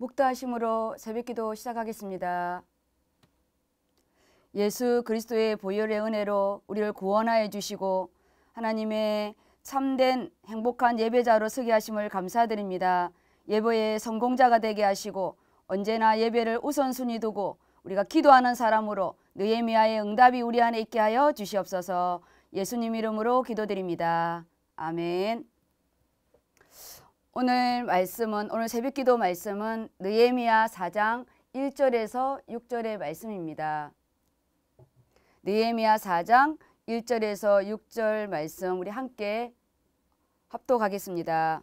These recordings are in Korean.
묵다하심으로 새벽기도 시작하겠습니다. 예수 그리스도의 보혈의 은혜로 우리를 구원하여 주시고 하나님의 참된 행복한 예배자로 서게 하심을 감사드립니다. 예배의 성공자가 되게 하시고 언제나 예배를 우선순위 두고 우리가 기도하는 사람으로 느헤미야의 응답이 우리 안에 있게 하여 주시옵소서. 예수님 이름으로 기도드립니다. 아멘. 오늘 말씀은 오늘 새벽기도 말씀은 느헤미야 4장 1절에서 6절의 말씀입니다. 느헤미야 4장 1절에서 6절 말씀 우리 함께 합독하겠습니다.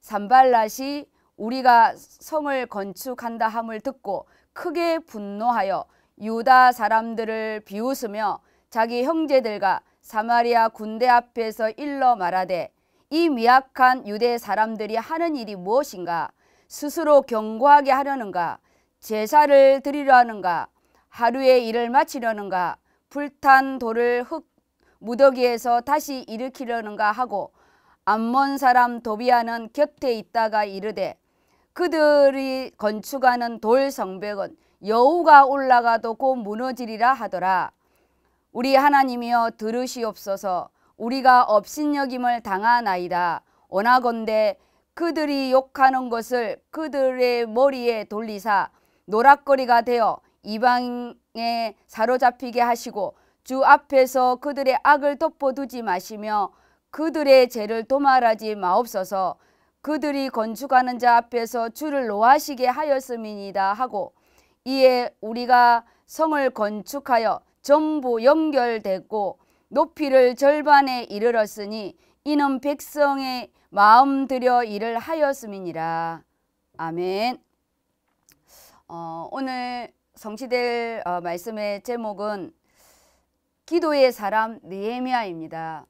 산발랏이 우리가 성을 건축한다 함을 듣고 크게 분노하여 유다 사람들을 비웃으며 자기 형제들과 사마리아 군대 앞에서 일러 말하되 이 미약한 유대 사람들이 하는 일이 무엇인가? 스스로 경고하게 하려는가? 제사를 드리려는가? 하루의 일을 마치려는가? 불탄 돌을 흙 무더기에서 다시 일으키려는가 하고 암몬 사람 도비아는 곁에 있다가 이르되 그들이 건축하는 돌 성벽은 여우가 올라가도 곧 무너지리라 하더라. 우리 하나님이여 들으시옵소서 우리가 업신여김을 당하나이다. 원하건대 그들이 욕하는 것을 그들의 머리에 돌리사 노락거리가 되어 이방에 사로잡히게 하시고 주 앞에서 그들의 악을 덮어두지 마시며 그들의 죄를 도말하지 마옵소서 그들이 건축하는 자 앞에서 주를 노하시게 하였음이니다 하고 이에 우리가 성을 건축하여 전부 연결되고 높이를 절반에 이르렀으니 이는 백성의 마음 들여 일을 하였음이니라. 아멘. 어, 오늘 성취될 어, 말씀의 제목은 기도의 사람 느헤미야입니다.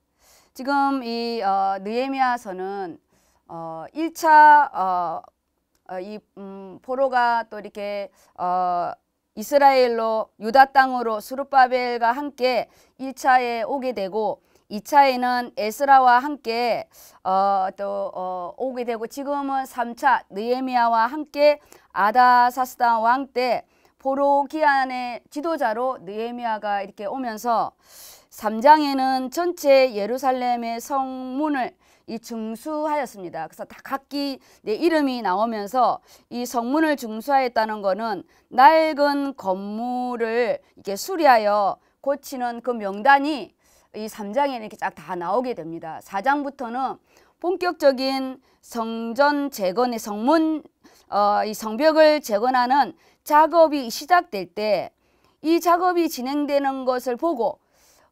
지금 이 어, 느헤미야서는 어, 1차 어, 어, 이 음, 포로가 또 이렇게 어, 이스라엘로 유다 땅으로 수르바벨과 함께 1차에 오게 되고 2차에는 에스라와 함께 어, 또 어, 오게 되고 지금은 3차 느에미아와 함께 아다사스다 왕때 포로기한의 지도자로 느에미아가 이렇게 오면서 3장에는 전체 예루살렘의 성문을 이 증수하였습니다. 그래서 다 각기 내 이름이 나오면서 이 성문을 증수하였다는 거는 낡은 건물을 이렇게 수리하여 고치는 그 명단이 이 3장에는 이렇게 쫙 다 나오게 됩니다. 4장부터는 본격적인 성전 재건의 성문 어, 이 성벽을 재건하는 작업이 시작될 때 이 작업이 진행되는 것을 보고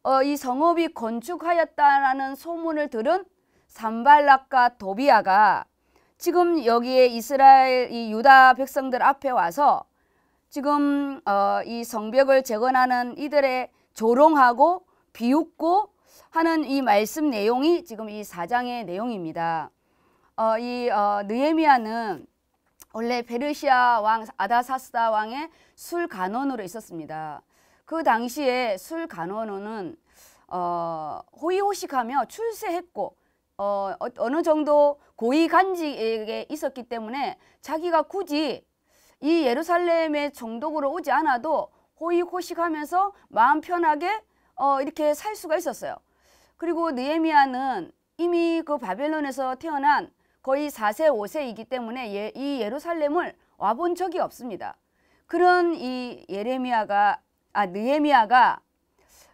어, 이 성읍이 건축하였다라는 소문을 들은 산발락과 도비아가 지금 여기에 이스라엘 이 유다 백성들 앞에 와서 지금 어, 이 성벽을 재건하는 이들의 조롱하고 비웃고 하는 이 말씀 내용이 지금 이사장의 내용입니다. 어, 이 어, 느헤미야는 원래 베르시아 왕 아다사스다 왕의 술 간원으로 있었습니다. 그 당시에 술간원으 어, 호의호식하며 출세했고 어, 어, 어느 정도 고위 간직에 있었기 때문에 자기가 굳이 이 예루살렘의 정독으로 오지 않아도 호의호식하면서 마음 편하게 어, 이렇게 살 수가 있었어요. 그리고 느에미아는 이미 그 바벨론에서 태어난 거의 4세, 5세이기 때문에 예, 이 예루살렘을 와본 적이 없습니다. 그런 이 예레미야가 아느에미야가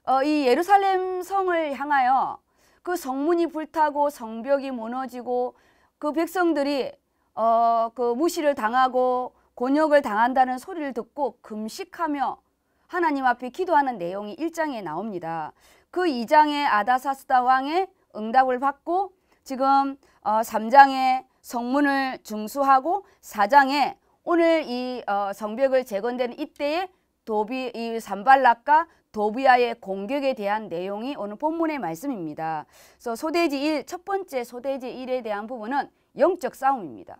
어, 이 예루살렘 성을 향하여 그 성문이 불타고 성벽이 무너지고 그 백성들이 어, 그 무시를 당하고 곤욕을 당한다는 소리를 듣고 금식하며 하나님 앞에 기도하는 내용이 1장에 나옵니다. 그 2장에 아다사스다 왕의 응답을 받고 지금 어, 3장에 성문을 중수하고 4장에 오늘 이 어, 성벽을 재건되 이때에 도비 이 산발락과 도비아의 공격에 대한 내용이 오늘 본문의 말씀입니다. 그래서 소대지 1, 첫 번째 소대지 1에 대한 부분은 영적 싸움입니다.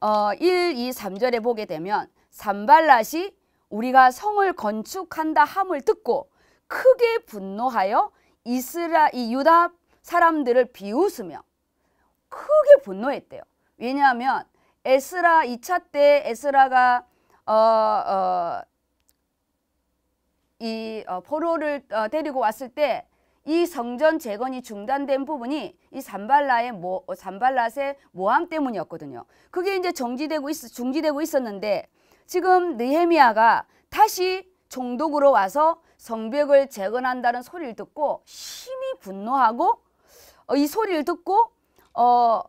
어, 1, 2, 3절에 보게 되면 산발랏이 우리가 성을 건축한다 함을 듣고 크게 분노하여 이스라 이 유다 사람들을 비웃으며 크게 분노했대요. 왜냐하면 에스라 2차 때 에스라가 어, 어, 이 어, 포로를 어, 데리고 왔을 때 이 성전 재건이 중단된 부분이 이 산발라의 모, 어, 산발랏의 모함 때문이었거든요. 그게 이제 정지되고 있, 중지되고 있었는데 지금 느헤미야가 다시 종독으로 와서 성벽을 재건한다는 소리를 듣고 심히 분노하고 어, 이 소리를 듣고 어,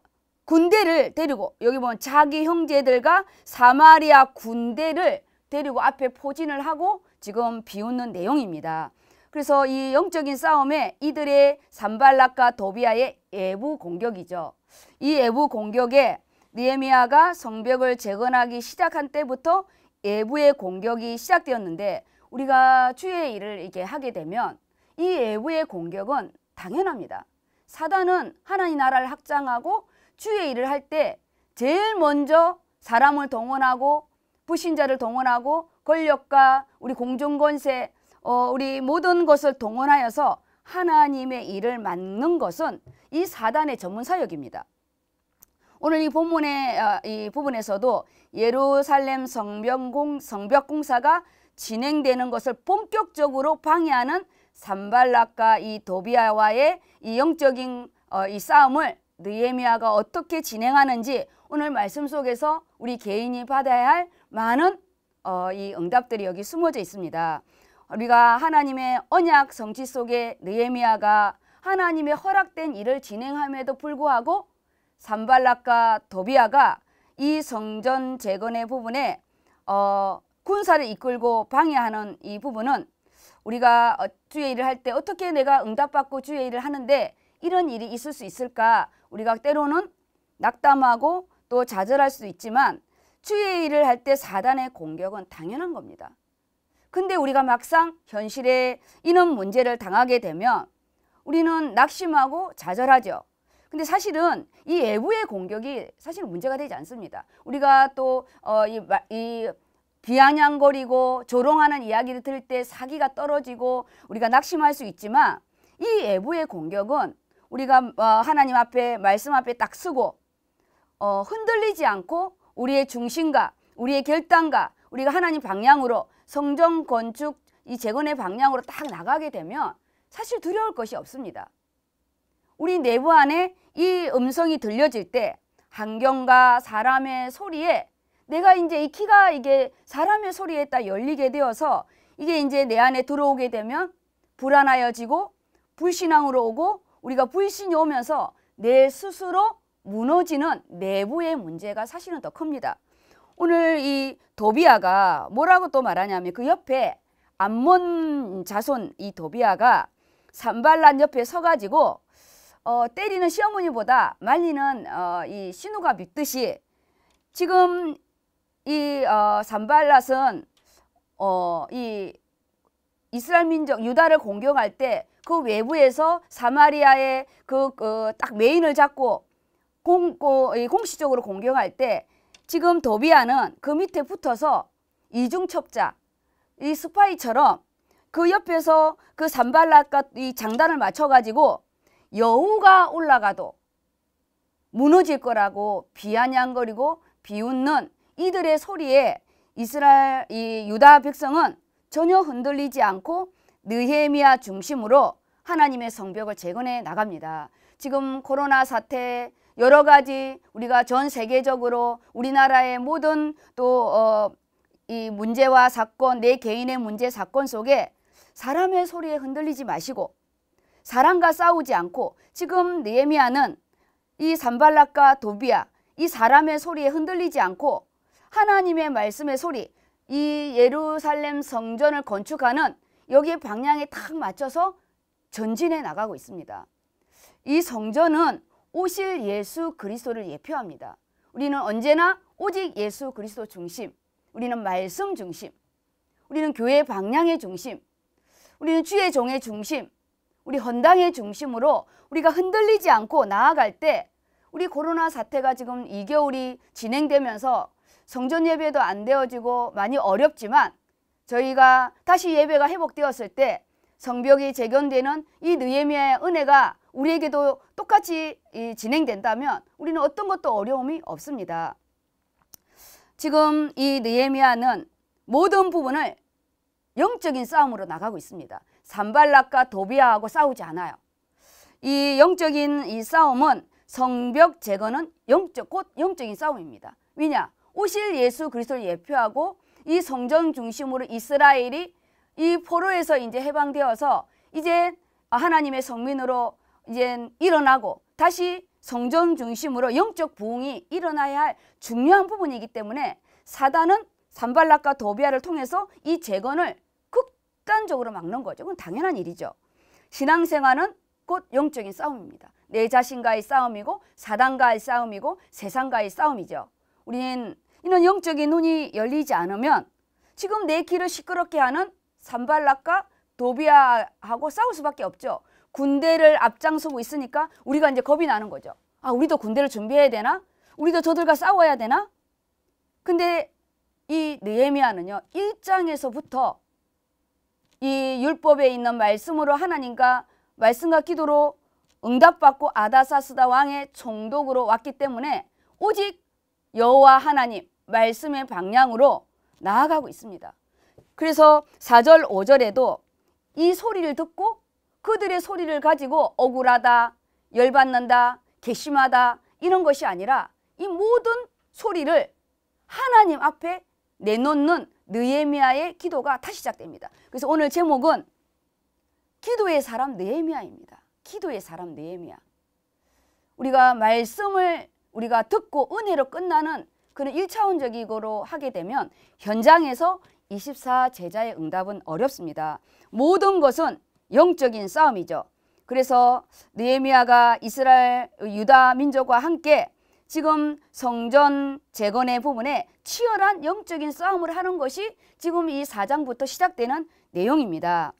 군대를 데리고 여기 보면 자기 형제들과 사마리아 군대를 데리고 앞에 포진을 하고 지금 비웃는 내용입니다. 그래서 이 영적인 싸움에 이들의 산발락과 도비아의 예부 공격이죠. 이 예부 공격에 느헤미야가 성벽을 재건하기 시작한 때부터 예부의 공격이 시작되었는데 우리가 주의 일을 이렇게 하게 되면 이 예부의 공격은 당연합니다. 사단은 하나님 나라를 확장하고 주의 일을 할 때 제일 먼저 사람을 동원하고 불신자를 동원하고 권력과 우리 공중권세 어, 우리 모든 것을 동원하여서 하나님의 일을 막는 것은 이 사단의 전문 사역입니다. 오늘 이 본문의 어, 이 부분에서도 예루살렘 성벽공, 성벽공사가 진행되는 것을 본격적으로 방해하는 산발락과 이 도비아와의 이 영적인 어, 이 싸움을 느에미아가 어떻게 진행하는지 오늘 말씀 속에서 우리 개인이 받아야 할 많은 어, 이 응답들이 여기 숨어져 있습니다. 우리가 하나님의 언약 성취 속에 느헤미야가 하나님의 허락된 일을 진행함에도 불구하고 산발락과 도비아가 이 성전 재건의 부분에 어, 군사를 이끌고 방해하는 이 부분은 우리가 어, 주의 일을 할 때 어떻게 내가 응답받고 주의 일을 하는데 이런 일이 있을 수 있을까 우리가 때로는 낙담하고 또 좌절할 수도 있지만 추위의 일을 할 때 사단의 공격은 당연한 겁니다. 근데 우리가 막상 현실에 이런 문제를 당하게 되면 우리는 낙심하고 좌절하죠. 근데 사실은 이 외부의 공격이 사실 문제가 되지 않습니다. 우리가 또 어, 이, 이 비아냥거리고 조롱하는 이야기를 들을 때 사기가 떨어지고 우리가 낙심할 수 있지만 이 외부의 공격은 우리가 어, 하나님 앞에 말씀 앞에 딱 쓰고 어, 흔들리지 않고 우리의 중심과 우리의 결단과 우리가 하나님 방향으로 성전 건축 이 재건의 방향으로 딱 나가게 되면 사실 두려울 것이 없습니다. 우리 내부 안에 이 음성이 들려질 때 환경과 사람의 소리에 내가 이제 이 키가 이게 사람의 소리에 딱 열리게 되어서 이게 이제 내 안에 들어오게 되면 불안하여지고 불신앙으로 오고 우리가 불신이 오면서 내 스스로 무너지는 내부의 문제가 사실은 더 큽니다. 오늘 이 도비아가 뭐라고 또 말하냐면 그 옆에 암몬 자손 이 도비아가 산발란 옆에 서가지고 어, 때리는 시어머니보다 말리는 어, 이 신우가 믿듯이 지금 이 어, 산발랏은 어, 이 이스라엘 민족 유다를 공격할 때그 외부에서 사마리아의 그딱 그 어, 메인을 잡고 공, 고, 어, 공식적으로 공격할 때 지금 도비아는 그 밑에 붙어서 이중첩자, 이 스파이처럼 그 옆에서 그 산발락과 이 장단을 맞춰가지고 여우가 올라가도 무너질 거라고 비아냥거리고 비웃는 이들의 소리에 이스라엘 이 유다 백성은 전혀 흔들리지 않고 느헤미야 중심으로 하나님의 성벽을 재건해 나갑니다. 지금 코로나 사태 여러 가지 우리가 전 세계적으로 우리나라의 모든 또이 어, 문제와 사건 내 개인의 문제 사건 속에 사람의 소리에 흔들리지 마시고 사람과 싸우지 않고 지금 느헤미야는 이 산발락과 도비야 이 사람의 소리에 흔들리지 않고 하나님의 말씀의 소리 이 예루살렘 성전을 건축하는 여기에 방향에 딱 맞춰서 전진해 나가고 있습니다. 이 성전은 오실 예수 그리스도를 예표합니다. 우리는 언제나 오직 예수 그리스도 중심, 우리는 말씀 중심, 우리는 교회 방향의 중심, 우리는 주의 종의 중심, 우리 헌당의 중심으로 우리가 흔들리지 않고 나아갈 때 우리 코로나 사태가 지금 2개월이 진행되면서 성전 예배도 안 되어지고 많이 어렵지만 저희가 다시 예배가 회복되었을 때 성벽이 재건되는 이느예미야의 은혜가 우리에게도 똑같이 진행된다면 우리는 어떤 것도 어려움이 없습니다. 지금 이 느헤미야는 모든 부분을 영적인 싸움으로 나가고 있습니다. 산발락과 도비아하고 싸우지 않아요. 이 영적인 이 싸움은 성벽 재건은 영적 곧 영적인 싸움입니다. 왜냐? 오실 예수 그리스도를 예표하고 이 성전 중심으로 이스라엘이 이 포로에서 이제 해방되어서 이제 하나님의 성민으로 이제 일어나고 다시 성전 중심으로 영적 부흥이 일어나야 할 중요한 부분이기 때문에 사단은 산발락과 도비아를 통해서 이 재건을 극단적으로 막는 거죠. 그건 당연한 일이죠. 신앙생활은 곧 영적인 싸움입니다. 내 자신과의 싸움이고 사단과의 싸움이고 세상과의 싸움이죠. 우리는 이런 영적인 눈이 열리지 않으면 지금 내 길을 시끄럽게 하는 산발락과 도비아하고 싸울 수밖에 없죠. 군대를 앞장서고 있으니까 우리가 이제 겁이 나는 거죠. 아, 우리도 군대를 준비해야 되나? 우리도 저들과 싸워야 되나? 근데 이 느헤미야는요. 1장에서부터 이 율법에 있는 말씀으로 하나님과 말씀과 기도로 응답받고 아다사스다 왕의 총독으로 왔기 때문에 오직 여호와 하나님 말씀의 방향으로 나아가고 있습니다. 그래서 4절, 5절에도 이 소리를 듣고 그들의 소리를 가지고 억울하다, 열받는다, 괘씸하다 이런 것이 아니라 이 모든 소리를 하나님 앞에 내놓는 느에미아의 기도가 다시 시작됩니다. 그래서 오늘 제목은 기도의 사람 느에미아입니다. 기도의 사람 느에미아. 우리가 말씀을 우리가 듣고 은혜로 끝나는 그런 1차원적이고로 하게 되면 현장에서 24제자의 응답은 어렵습니다. 모든 것은 영적인 싸움이죠. 그래서 느헤미야가 이스라엘 유다 민족과 함께 지금 성전 재건의 부분에 치열한 영적인 싸움을 하는 것이 지금 이사장부터 시작되는 내용입니다.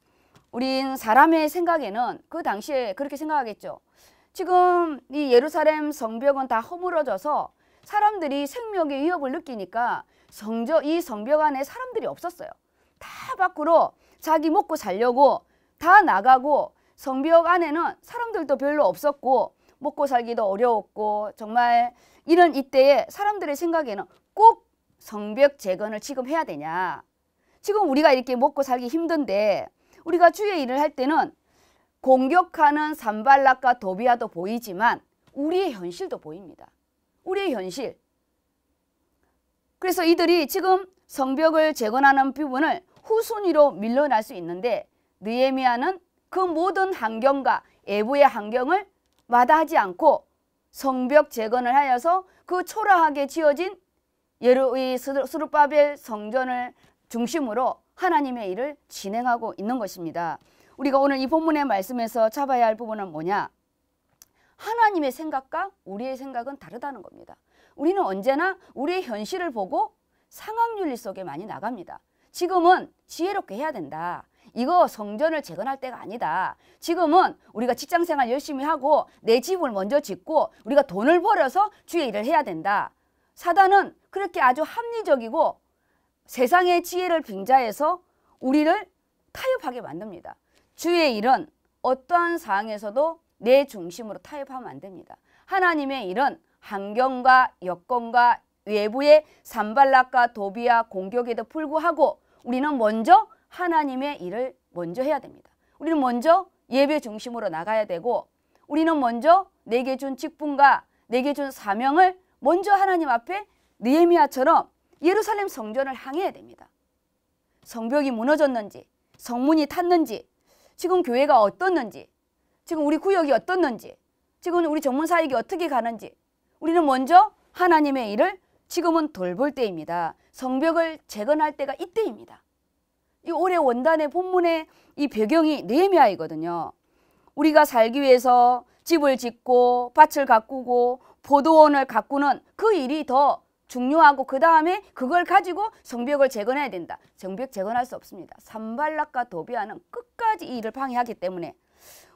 우린 사람의 생각에는 그 당시에 그렇게 생각하겠죠. 지금 이 예루살렘 성벽은 다 허물어져서 사람들이 생명의 위협을 느끼니까 성저 이 성벽 안에 사람들이 없었어요. 다 밖으로 자기 먹고 살려고 다 나가고 성벽 안에는 사람들도 별로 없었고 먹고 살기도 어려웠고 정말 이런 이때에 사람들의 생각에는 꼭 성벽 재건을 지금 해야 되냐. 지금 우리가 이렇게 먹고 살기 힘든데 우리가 주의 일을 할 때는 공격하는 산발락과 도비아도 보이지만 우리의 현실도 보입니다. 우리의 현실. 그래서 이들이 지금 성벽을 재건하는 부분을 후순위로 밀려날 수 있는데 느에미아는 그 모든 환경과 애부의 환경을 마다하지 않고 성벽 재건을 하여서 그 초라하게 지어진 예루의 수르바벨 성전을 중심으로 하나님의 일을 진행하고 있는 것입니다. 우리가 오늘 이 본문의 말씀에서 잡아야 할 부분은 뭐냐? 하나님의 생각과 우리의 생각은 다르다는 겁니다. 우리는 언제나 우리의 현실을 보고 상황윤리 속에 많이 나갑니다. 지금은 지혜롭게 해야 된다. 이거 성전을 재건할 때가 아니다. 지금은 우리가 직장 생활 열심히 하고 내 집을 먼저 짓고 우리가 돈을 벌어서 주의 일을 해야 된다. 사단은 그렇게 아주 합리적이고 세상의 지혜를 빙자해서 우리를 타협하게 만듭니다. 주의 일은 어떠한 상황에서도 내 중심으로 타협하면 안 됩니다. 하나님의 일은 환경과 여건과 외부의 산발락과 도비와 공격에도 불구하고 우리는 먼저 하나님의 일을 먼저 해야 됩니다. 우리는 먼저 예배 중심으로 나가야 되고 우리는 먼저 내게 준 직분과 내게 준 사명을 먼저 하나님 앞에 느헤미야처럼 예루살렘 성전을 항해야 됩니다. 성벽이 무너졌는지 성문이 탔는지 지금 교회가 어떻는지 지금 우리 구역이 어떻는지 지금 우리 전문 사역이 어떻게 가는지 우리는 먼저 하나님의 일을 지금은 돌볼 때입니다. 성벽을 재건할 때가 이때입니다. 이 올해 원단의 본문의 이 배경이 네미아이거든요. 우리가 살기 위해서 집을 짓고 밭을 가꾸고 보도원을 가꾸는 그 일이 더 중요하고 그 다음에 그걸 가지고 성벽을 재건해야 된다. 성벽 재건할 수 없습니다. 산발락과 도비아는 끝까지 이 일을 방해하기 때문에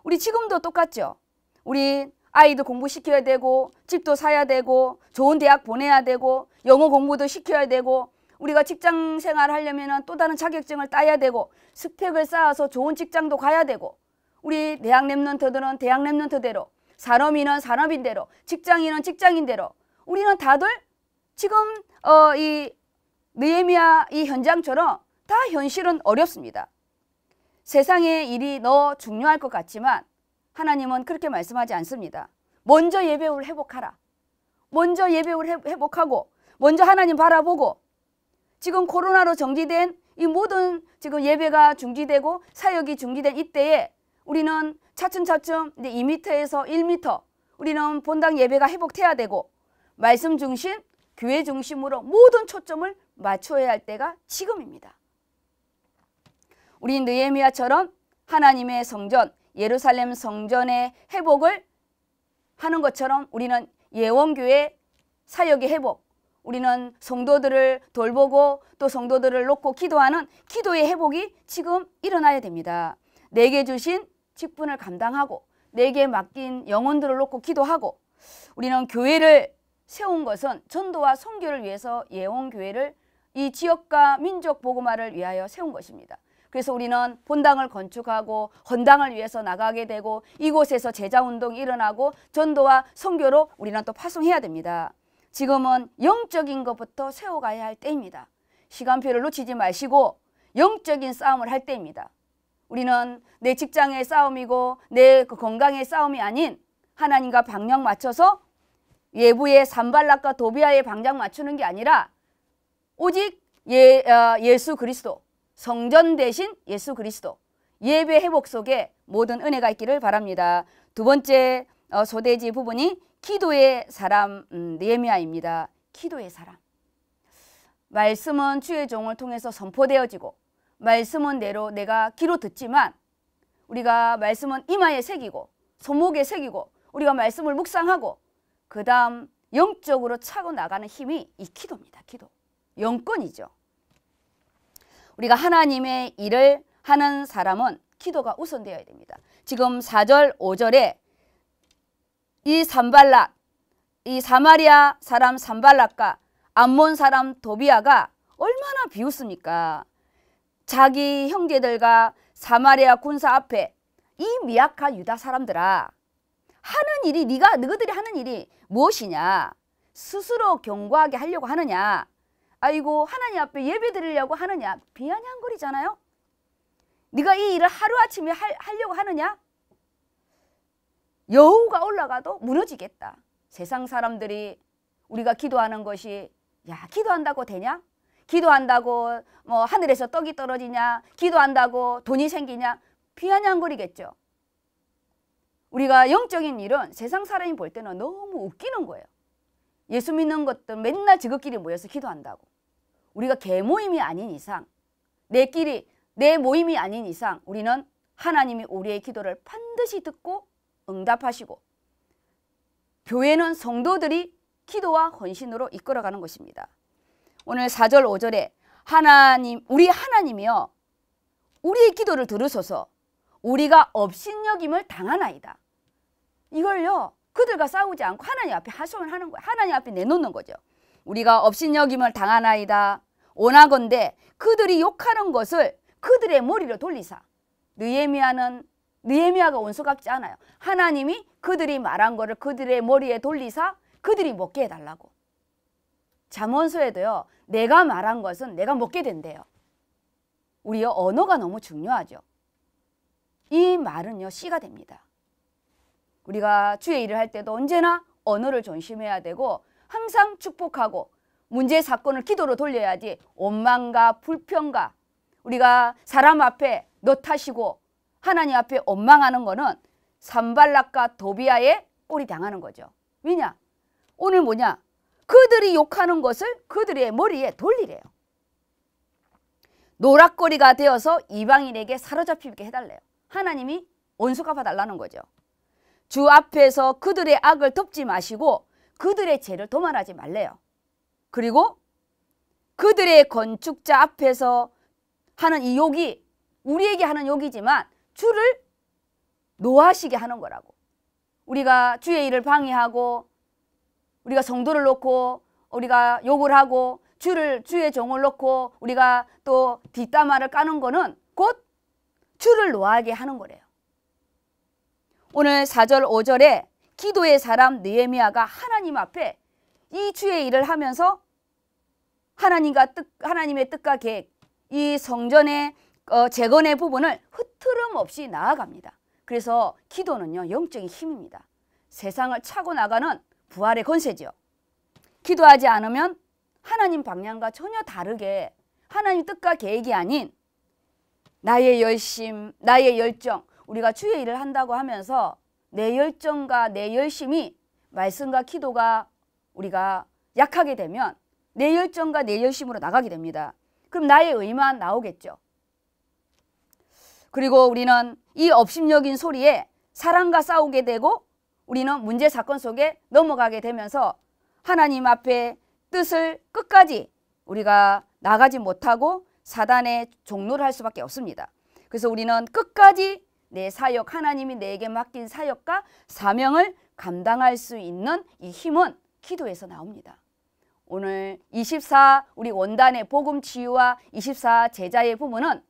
우리 지금도 똑같죠. 우리 아이도 공부시켜야 되고 집도 사야 되고 좋은 대학 보내야 되고 영어 공부도 시켜야 되고 우리가 직장 생활 하려면 또 다른 자격증을 따야 되고 스펙을 쌓아서 좋은 직장도 가야 되고 우리 대학 랩런터들은 대학 랩런터대로 산업인은 산업인대로 직장인은 직장인대로 우리는 다들 지금 어, 이 느헤미야 이 현장처럼 다 현실은 어렵습니다. 세상의 일이 너 중요할 것 같지만 하나님은 그렇게 말씀하지 않습니다. 먼저 예배를 회복하라. 먼저 예배를 회복하고 먼저 하나님 바라보고 지금 코로나로 정지된 이 모든 지금 예배가 중지되고 사역이 중지된 이때에 우리는 차츰차츰 2미터에서 1미터 우리는 본당 예배가 회복돼야 되고 말씀 중심, 교회 중심으로 모든 초점을 맞춰야 할 때가 지금입니다. 우리 느에미아처럼 하나님의 성전 예루살렘 성전의 회복을 하는 것처럼 우리는 예원교회 사역의 회복 우리는 성도들을 돌보고 또 성도들을 놓고 기도하는 기도의 회복이 지금 일어나야 됩니다. 내게 주신 직분을 감당하고 내게 맡긴 영혼들을 놓고 기도하고 우리는 교회를 세운 것은 전도와 선교를 위해서 예원교회를 이 지역과 민족 보고마를 위하여 세운 것입니다. 그래서 우리는 본당을 건축하고 헌당을 위해서 나가게 되고 이곳에서 제자운동이 일어나고 전도와 성교로 우리는 또 파송해야 됩니다. 지금은 영적인 것부터 세워가야 할 때입니다. 시간표를 놓치지 마시고 영적인 싸움을 할 때입니다. 우리는 내 직장의 싸움이고 내 그 건강의 싸움이 아닌 하나님과 방향 맞춰서 예부의 산발락과 도비아의 방향 맞추는 게 아니라 오직 예, 어, 수 그리스도 성전 대신 예수 그리스도 예배 회복 속에 모든 은혜가 있기를 바랍니다. 두 번째 어, 소대지 부분이 기도의 사람 음, 네미아입니다. 기도의 사람. 말씀은 주의 종을 통해서 선포되어지고 말씀은 내로 내가 귀로 듣지만 우리가 말씀은 이마에 새기고 손목에 새기고 우리가 말씀을 묵상하고 그 다음 영적으로 차고 나가는 힘이 이 기도입니다. 기도. 영권이죠. 우리가 하나님의 일을 하는 사람은 기도가 우선되어야 됩니다. 지금 4절, 5절에 이 산발락, 이 사마리아 사람 산발락과 암몬 사람 도비아가 얼마나 비웃습니까? 자기 형제들과 사마리아 군사 앞에 이 미약한 유다 사람들아 하는 일이 네가 너희들이 하는 일이 무엇이냐 스스로 경고하게 하려고 하느냐 아이고 하나님 앞에 예배드리려고 하느냐 비아냥거리잖아요. 네가 이 일을 하루아침에 할, 하려고 하느냐? 여우가 올라가도 무너지겠다. 세상 사람들이 우리가 기도하는 것이 야 기도한다고 되냐? 기도한다고 뭐 하늘에서 떡이 떨어지냐? 기도한다고 돈이 생기냐? 비아냥거리겠죠. 우리가 영적인 일은 세상 사람이 볼 때는 너무 웃기는 거예요. 예수 믿는 것도 맨날 지극끼리 모여서 기도한다고. 우리가 개모임이 아닌 이상 내끼리 내 모임이 아닌 이상 우리는 하나님이 우리의 기도를 반드시 듣고 응답하시고 교회는 성도들이 기도와 헌신으로 이끌어가는 것입니다. 오늘 4절 5절에 하나님 우리 하나님이여 우리의 기도를 들으소서 우리가 업신여김을 당하나이다. 이걸요 그들과 싸우지 않고 하나님 앞에 하소을 하는 거예요. 하나님 앞에 내놓는 거죠. 우리가 업신여김을 당하나이다. 원하건대 그들이 욕하는 것을 그들의 머리로 돌리사. 느에미아는 느에미아가 원수 같지 않아요. 하나님이 그들이 말한 거를 그들의 머리에 돌리사 그들이 먹게 해달라고. 잠언서에도요. 내가 말한 것은 내가 먹게 된대요. 우리 언어가 너무 중요하죠. 이 말은요. 씨가 됩니다. 우리가 주의 일을 할 때도 언제나 언어를 존심해야 되고 항상 축복하고 문제의 사건을 기도로 돌려야지 원망과 불평과 우리가 사람 앞에 너타시고 하나님 앞에 원망하는 거는 산발락과 도비아에 꼴이 당하는 거죠. 왜냐? 오늘 뭐냐? 그들이 욕하는 것을 그들의 머리에 돌리래요. 노락거리가 되어서 이방인에게 사로잡히게 해달래요. 하나님이 원수 갚아달라는 거죠. 주 앞에서 그들의 악을 덮지 마시고 그들의 죄를 도말하지 말래요. 그리고 그들의 건축자 앞에서 하는 이 욕이 우리에게 하는 욕이지만 주를 노하시게 하는 거라고. 우리가 주의 일을 방해하고 우리가 성도를 놓고 우리가 욕을 하고 주를 주의 종을 놓고 우리가 또 뒷담화를 까는 거는 곧 주를 노하게 하는 거래요. 오늘 4절 5절에 기도의 사람 느헤미야가 하나님 앞에 이 주의 일을 하면서 하나님과 뜻, 하나님의 뜻과 계획, 이 성전의 어, 재건의 부분을 흐트름 없이 나아갑니다. 그래서 기도는요, 영적인 힘입니다. 세상을 차고 나가는 부활의 권세지요 기도하지 않으면 하나님 방향과 전혀 다르게 하나님 뜻과 계획이 아닌 나의 열심, 나의 열정, 우리가 주의 일을 한다고 하면서 내 열정과 내 열심이 말씀과 기도가 우리가 약하게 되면 내 열정과 내 열심으로 나가게 됩니다. 그럼 나의 의만 나오겠죠. 그리고 우리는 이 업심력인 소리에 사랑과 싸우게 되고 우리는 문제 사건 속에 넘어가게 되면서 하나님 앞에 뜻을 끝까지 우리가 나가지 못하고 사단의 종로를 할 수밖에 없습니다. 그래서 우리는 끝까지 내 사역 하나님이 내게 맡긴 사역과 사명을 감당할 수 있는 이 힘은 기도에서 나옵니다. 오늘 24 우리 원단의 복음 치유와 24 제자의 부분은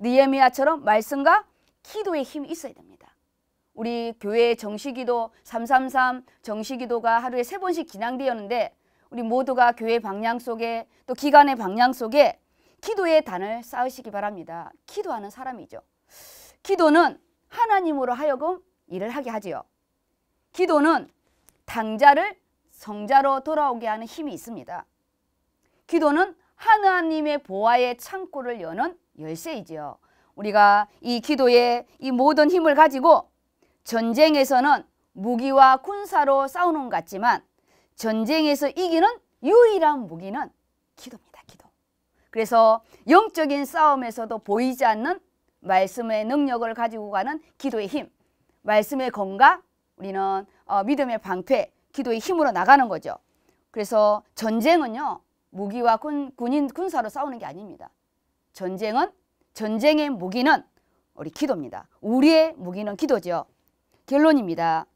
니에미아처럼 말씀과 기도의 힘이 있어야 됩니다. 우리 교회 정시기도 333 정시기도가 하루에 세 번씩 기낭되었는데 우리 모두가 교회 방향 속에 또 기간의 방향 속에 기도의 단을 쌓으시기 바랍니다. 기도하는 사람이죠. 기도는 하나님으로 하여금 일을 하게 하지요. 기도는 당자를 성자로 돌아오게 하는 힘이 있습니다. 기도는 하나님의 보화의 창고를 여는 열쇠이지요. 우리가 이 기도의 이 모든 힘을 가지고 전쟁에서는 무기와 군사로 싸우는 것 같지만 전쟁에서 이기는 유일한 무기는 기도입니다. 기도. 그래서 영적인 싸움에서도 보이지 않는 말씀의 능력을 가지고 가는 기도의 힘, 말씀의 건강, 우리는 어, 믿음의 방패, 기도의 힘으로 나가는 거죠. 그래서 전쟁은요, 무기와 군, 군인, 군사로 싸우는 게 아닙니다. 전쟁은, 전쟁의 무기는 우리 기도입니다. 우리의 무기는 기도죠. 결론입니다.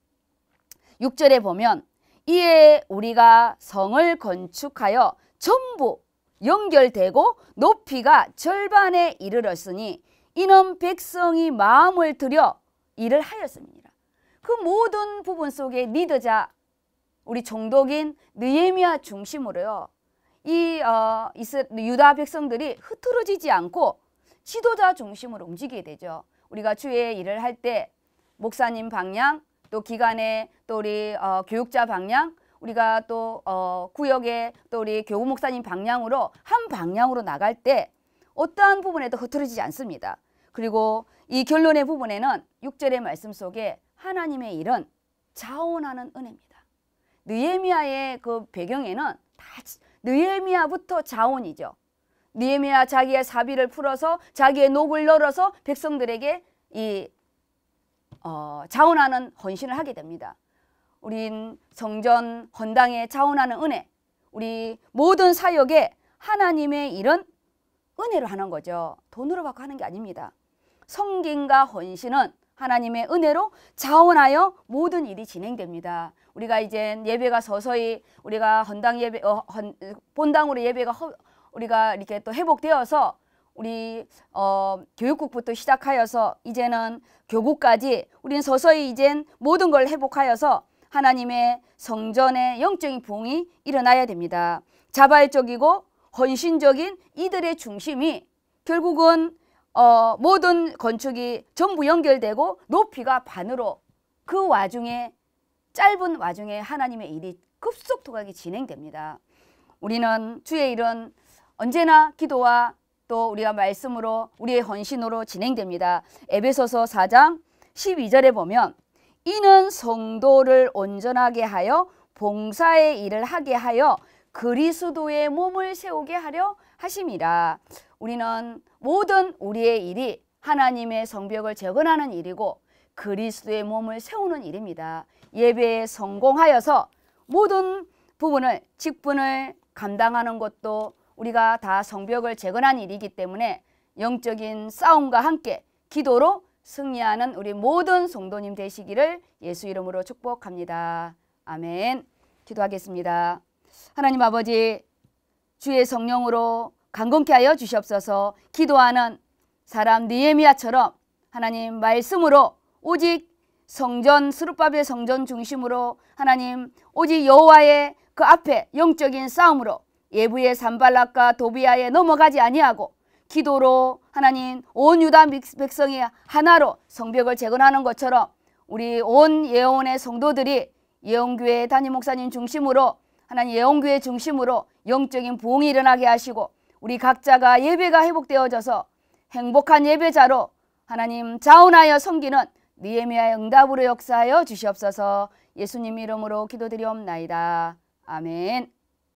6절에 보면, 이에 우리가 성을 건축하여 전부 연결되고 높이가 절반에 이르렀으니 이는 백성이 마음을 들여 일을 하였습니다. 그 모든 부분 속에 리더자 우리 정독인 느헤미야 중심으로요. 이 어, 이스, 유다 백성들이 흐트러지지 않고 지도자 중심으로 움직이게 되죠. 우리가 주의 일을 할 때 목사님 방향, 또 기관에 또 우리 어, 교육자 방향, 우리가 또 어, 구역에 또 우리 교우 목사님 방향으로 한 방향으로 나갈 때 어떠한 부분에도 흐트러지지 않습니다. 그리고 이 결론의 부분에는 육절의 말씀 속에 하나님의 일은 자원하는 은혜입니다. 느에미아의그 배경에는 다느에미아부터 자원이죠. 느헤미야 자기의 사비를 풀어서 자기의 녹을 널어서 백성들에게 이 어, 자원하는 헌신을 하게 됩니다. 우린 성전 헌당에 자원하는 은혜, 우리 모든 사역에 하나님의 일은 은혜로 하는 거죠. 돈으로 받고 하는 게 아닙니다. 성긴과 헌신은 하나님의 은혜로 자원하여 모든 일이 진행됩니다. 우리가 이젠 예배가 서서히 우리가 헌당 예배 어, 헌, 본당으로 예배가 허, 우리가 이렇게 또 회복되어서 우리 어, 교육국부터 시작하여서 이제는 교구까지 우리는 서서히 이젠 모든 걸 회복하여서 하나님의 성전의 영적인 부흥이 일어나야 됩니다. 자발적이고 헌신적인 이들의 중심이 결국은 어, 모든 건축이 전부 연결되고 높이가 반으로 그 와중에 짧은 와중에 하나님의 일이 급속도각이 진행됩니다. 우리는 주의 일은 언제나 기도와 또 우리가 말씀으로 우리의 헌신으로 진행됩니다. 에베소서 4장 12절에 보면 이는 성도를 온전하게 하여 봉사의 일을 하게 하여 그리스도의 몸을 세우게 하려 하심이라. 우리는 모든 우리의 일이 하나님의 성벽을 재건하는 일이고 그리스도의 몸을 세우는 일입니다. 예배에 성공하여서 모든 부분을 직분을 감당하는 것도 우리가 다 성벽을 재건한 일이기 때문에 영적인 싸움과 함께 기도로 승리하는 우리 모든 성도님 되시기를 예수 이름으로 축복합니다. 아멘. 기도하겠습니다. 하나님 아버지 주의 성령으로 강건케 하여 주시옵소서 기도하는 사람 니에미아처럼 하나님 말씀으로 오직 성전 스룹바의 성전 중심으로 하나님 오직 여호와의 그 앞에 영적인 싸움으로 예부의 산발락과 도비아에 넘어가지 아니하고 기도로 하나님 온 유다 백성이 하나로 성벽을 재건하는 것처럼 우리 온 예언의 성도들이 예언교회 담임 목사님 중심으로 하나님 예언교회 중심으로 영적인 부흥이 일어나게 하시고 우리 각자가 예배가 회복되어져서 행복한 예배자로 하나님 자원하여 섬기는 니에미아의 응답으로 역사하여 주시옵소서. 예수님 이름으로 기도드리옵나이다. 아멘.